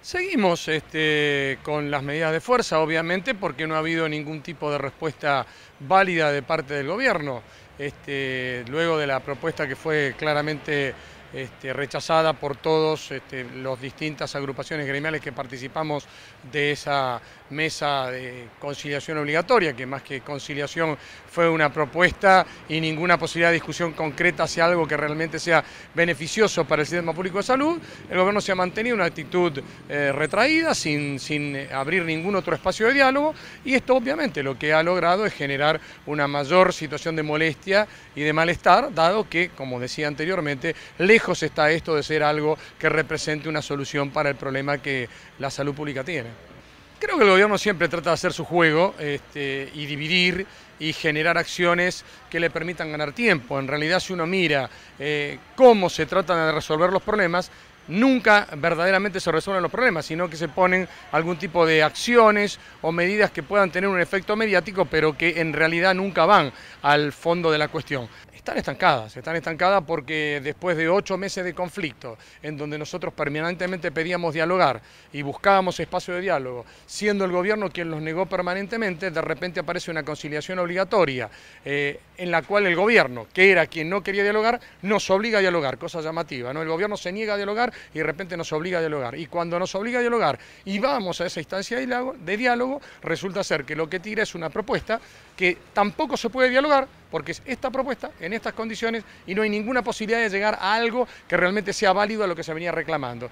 Seguimos este, con las medidas de fuerza, obviamente, porque no ha habido ningún tipo de respuesta válida de parte del gobierno. Este, luego de la propuesta que fue claramente este, rechazada por todos este, los las distintas agrupaciones gremiales que participamos de esa mesa de conciliación obligatoria, que más que conciliación fue una propuesta y ninguna posibilidad de discusión concreta hacia algo que realmente sea beneficioso para el sistema público de salud. El gobierno se ha mantenido una actitud eh, retraída, sin, sin abrir ningún otro espacio de diálogo, y esto obviamente lo que ha logrado es generar una mayor situación de molestia y de malestar, dado que, como decía anteriormente, le lejos está esto de ser algo que represente una solución para el problema que la salud pública tiene. Creo que el gobierno siempre trata de hacer su juego este, y dividir y generar acciones que le permitan ganar tiempo. En realidad, si uno mira eh, cómo se tratan de resolver los problemas, nunca verdaderamente se resuelven los problemas, sino que se ponen algún tipo de acciones o medidas que puedan tener un efecto mediático, pero que en realidad nunca van al fondo de la cuestión. Están estancadas, están estancadas porque después de ocho meses de conflicto, en donde nosotros permanentemente pedíamos dialogar y buscábamos espacio de diálogo, siendo el gobierno quien los negó permanentemente, de repente aparece una conciliación obligatoria, eh, en la cual el gobierno, que era quien no quería dialogar, nos obliga a dialogar, cosa llamativa. ¿no? El gobierno se niega a dialogar y de repente nos obliga a dialogar. Y cuando nos obliga a dialogar y vamos a esa instancia de diálogo, resulta ser que lo que tira es una propuesta que tampoco se puede dialogar porque es esta propuesta en estas condiciones y no hay ninguna posibilidad de llegar a algo que realmente sea válido a lo que se venía reclamando.